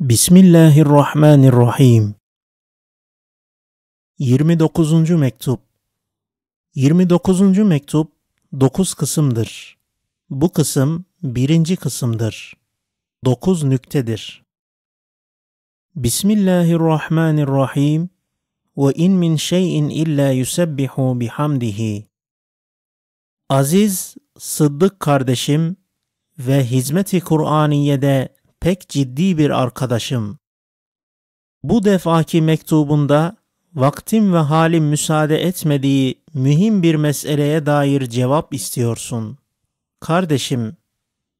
Bismillahirrahmanirrahim. 29. mektup. 29. mektup 9 kısımdır. Bu kısım birinci kısımdır. 9 nüktedir. Bismillahirrahmanirrahim. Ve in min şeyin illa yusebbihu bihamdihi. Aziz Sıddık kardeşim ve hizmeti Kur'aniye'de pek ciddi bir arkadaşım. Bu defaki mektubunda vaktim ve halim müsaade etmediği mühim bir meseleye dair cevap istiyorsun. Kardeşim,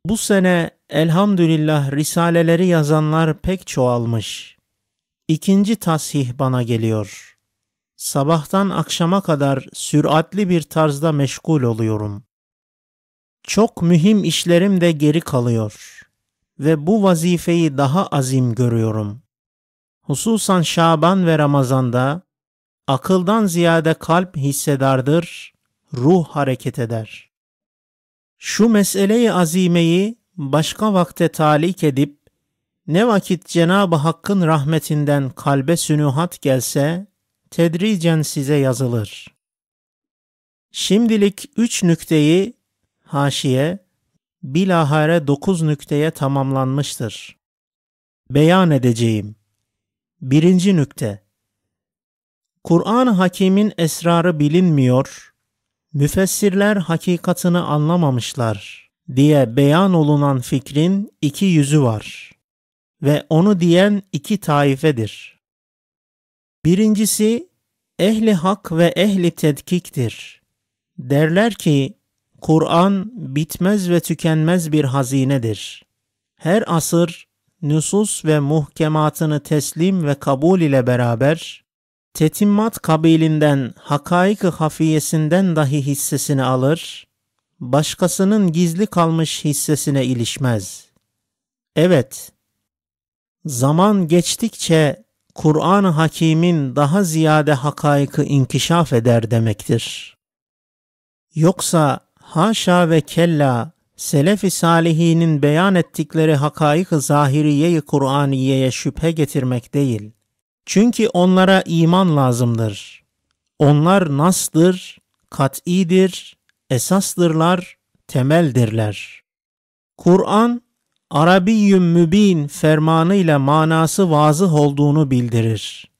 bu sene elhamdülillah risaleleri yazanlar pek çoğalmış. İkinci tasih bana geliyor. Sabahtan akşama kadar süratli bir tarzda meşgul oluyorum. Çok mühim işlerim de geri kalıyor ve bu vazifeyi daha azim görüyorum. Hususan Şaban ve Ramazan'da akıldan ziyade kalp hissedardır, ruh hareket eder. Şu meseleyi azimeyi başka vakte talik edip ne vakit Cenab-ı Hakk'ın rahmetinden kalbe sünuhat gelse tedricen size yazılır. Şimdilik üç nükteyi haşiye, bilahare dokuz nükteye tamamlanmıştır. Beyan edeceğim. Birinci nükte. Kur'an-ı Hakim'in esrarı bilinmiyor, müfessirler hakikatını anlamamışlar diye beyan olunan fikrin iki yüzü var ve onu diyen iki taifedir. Birincisi ehli hak ve ehli tedkiktir. Derler ki Kur'an bitmez ve tükenmez bir hazinedir. Her asır nüsus ve muhkematını teslim ve kabul ile beraber tetimmat kabilinden hakaik hafiyesinden dahi hissesini alır, başkasının gizli kalmış hissesine ilişmez. Evet, zaman geçtikçe Kur'an-ı Hakîm'in daha ziyade hakaykı inkişaf eder demektir. Yoksa haşa ve kella Selef-i salihinin beyan ettikleri hakaik-ı zahiriye-i Kur'aniye'ye şüphe getirmek değil. Çünkü onlara iman lazımdır. Onlar nasdır, kat'idir, esastırlar, temeldirler. Kur'an, Arabiyyüm mübin fermanıyla manası vazıh olduğunu bildirir.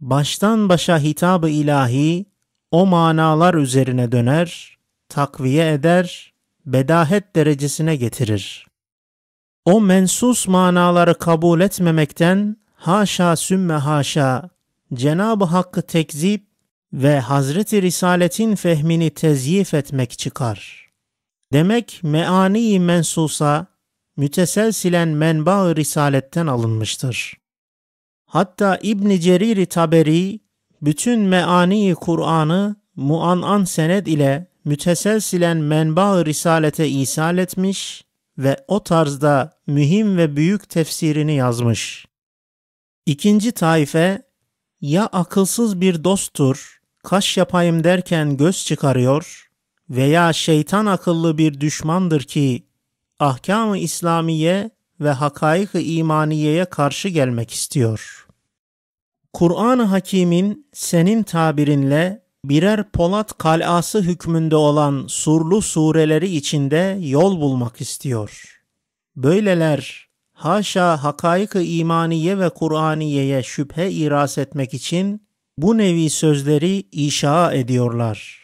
Baştan başa hitab-ı ilahi o manalar üzerine döner, takviye eder, bedahet derecesine getirir. O mensus manaları kabul etmemekten haşa sümme haşa Cenab-ı Hakk'ı tekzip ve Hazreti Risalet'in fehmini tezyif etmek çıkar. Demek meani mensusa müteselsilen menba Risalet'ten alınmıştır. Hatta İbn Cerir Taberi bütün meani Kur'an'ı muanan senet ile müteselsilen menba risalete isal etmiş ve o tarzda mühim ve büyük tefsirini yazmış. İkinci taife, ya akılsız bir dosttur, kaş yapayım derken göz çıkarıyor veya şeytan akıllı bir düşmandır ki ahkam-ı İslamiye ve hakaik-ı imaniyeye karşı gelmek istiyor. Kur'an-ı Hakim'in senin tabirinle birer Polat kalası hükmünde olan surlu sureleri içinde yol bulmak istiyor. Böyleler haşa hakaik-ı imaniye ve Kur'aniyeye şüphe iras etmek için bu nevi sözleri inşa ediyorlar.''